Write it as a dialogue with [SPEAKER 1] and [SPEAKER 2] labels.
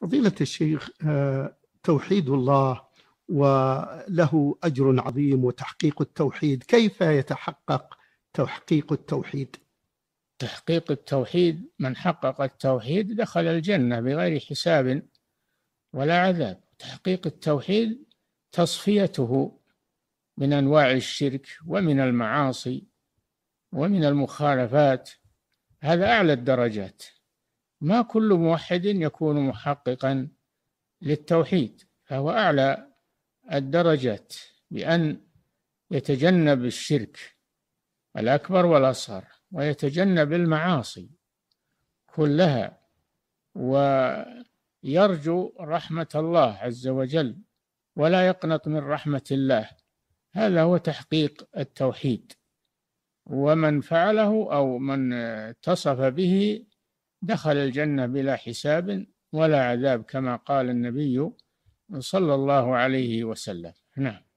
[SPEAKER 1] فضيلة الشيخ آه، توحيد الله وله
[SPEAKER 2] أجر عظيم وتحقيق التوحيد كيف يتحقق تحقيق التوحيد؟
[SPEAKER 3] تحقيق التوحيد من حقق التوحيد دخل الجنة بغير حساب ولا عذاب تحقيق التوحيد تصفيته من أنواع الشرك ومن المعاصي ومن المخالفات هذا أعلى الدرجات ما كل موحد يكون محققا للتوحيد فهو أعلى الدرجات بأن يتجنب الشرك الأكبر والأصغر ويتجنب المعاصي كلها ويرجو رحمة الله عز وجل ولا يقنط من رحمة الله هذا هو تحقيق التوحيد ومن فعله أو من اتصف به دخل الجنة بلا حساب ولا عذاب كما قال النبي صلى الله عليه وسلم
[SPEAKER 4] نعم